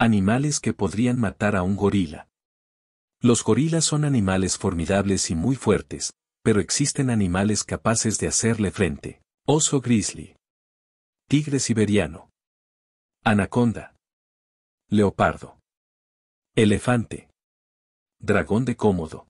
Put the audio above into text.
Animales que podrían matar a un gorila. Los gorilas son animales formidables y muy fuertes, pero existen animales capaces de hacerle frente. Oso grizzly. Tigre siberiano. Anaconda. Leopardo. Elefante. Dragón de cómodo.